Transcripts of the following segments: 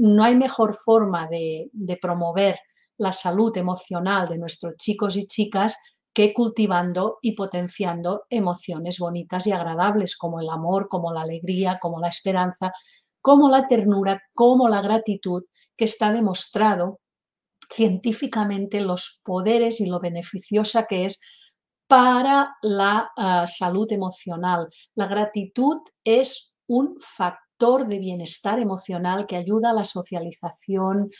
no hay mejor forma de, promover la salud emocional de nuestros chicos y chicas que cultivando y potenciando emociones bonitas y agradables como el amor, como la alegría, como la esperanza, como la ternura, como la gratitud, que está demostrado científicamente los poderes y lo beneficiosa que es para la ah, salud emocional. La gratitud es un factor de bienestar emocional que ayuda a la socialización,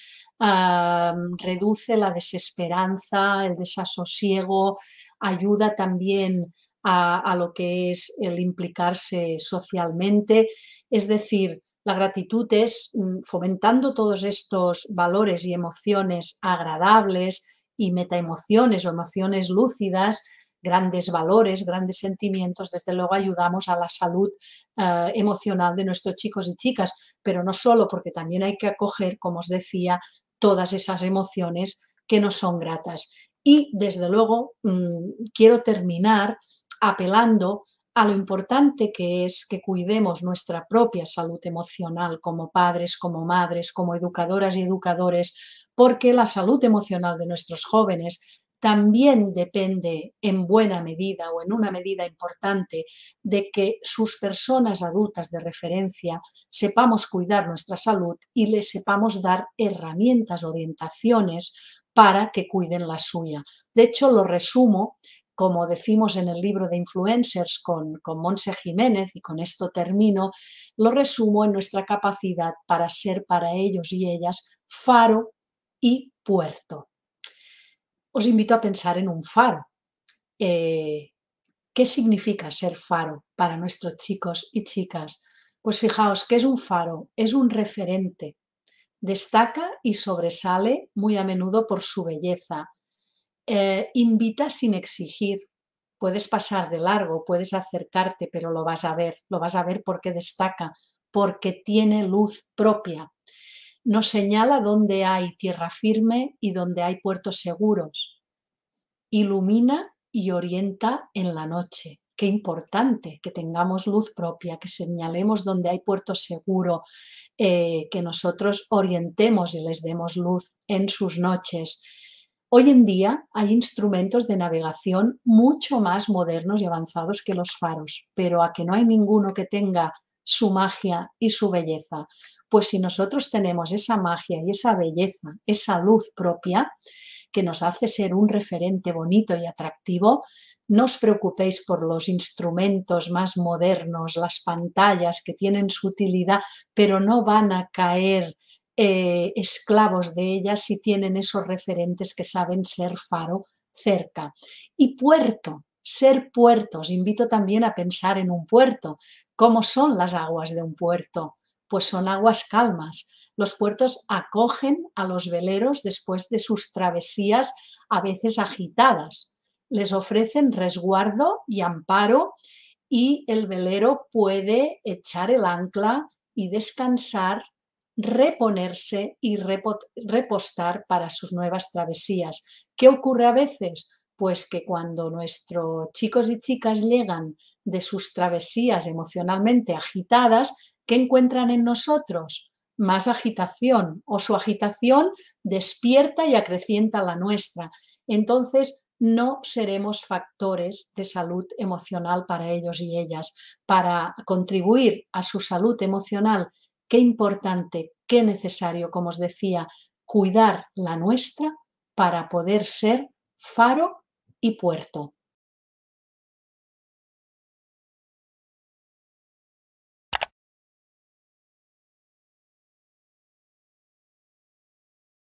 reduce la desesperanza, el desasosiego, ayuda también a, a lo que es el implicarse socialmente. Es decir, la gratitud es mm, fomentando todos estos valores y emociones agradables y metaemociones o emociones lúcidas, grandes valores, grandes sentimientos, desde luego ayudamos a la salud eh, emocional de nuestros chicos y chicas, pero no solo, porque también hay que acoger, como os decía, todas esas emociones que no son gratas. Y desde luego mm, quiero terminar apelando a lo importante que es que cuidemos nuestra propia salud emocional como padres, como madres, como educadoras y educadores, porque la salud emocional de nuestros jóvenes también depende en buena medida o en una medida importante de que sus personas adultas de referencia sepamos cuidar nuestra salud y les sepamos dar herramientas, orientaciones para que cuiden la suya. De hecho, lo resumo, como decimos en el libro de influencers con, con Monse Jiménez, y con esto termino, lo resumo en nuestra capacidad para ser para ellos y ellas faro y puerto os invito a pensar en un faro. Eh, ¿Qué significa ser faro para nuestros chicos y chicas? Pues fijaos que es un faro, es un referente, destaca y sobresale muy a menudo por su belleza. Eh, invita sin exigir, puedes pasar de largo, puedes acercarte, pero lo vas a ver, lo vas a ver porque destaca, porque tiene luz propia, nos señala dónde hay tierra firme y dónde hay puertos seguros. Ilumina y orienta en la noche. Qué importante que tengamos luz propia, que señalemos dónde hay puerto seguro, eh, que nosotros orientemos y les demos luz en sus noches. Hoy en día hay instrumentos de navegación mucho más modernos y avanzados que los faros, pero a que no hay ninguno que tenga su magia y su belleza. Pues si nosotros tenemos esa magia y esa belleza, esa luz propia que nos hace ser un referente bonito y atractivo, no os preocupéis por los instrumentos más modernos, las pantallas que tienen su utilidad, pero no van a caer eh, esclavos de ellas si tienen esos referentes que saben ser faro cerca. Y puerto, ser puertos. invito también a pensar en un puerto. ¿Cómo son las aguas de un puerto? pues son aguas calmas. Los puertos acogen a los veleros después de sus travesías a veces agitadas. Les ofrecen resguardo y amparo y el velero puede echar el ancla y descansar, reponerse y repostar para sus nuevas travesías. ¿Qué ocurre a veces? Pues que cuando nuestros chicos y chicas llegan de sus travesías emocionalmente agitadas, ¿Qué encuentran en nosotros? Más agitación o su agitación despierta y acrecienta la nuestra. Entonces, no seremos factores de salud emocional para ellos y ellas. Para contribuir a su salud emocional, qué importante, qué necesario, como os decía, cuidar la nuestra para poder ser faro y puerto.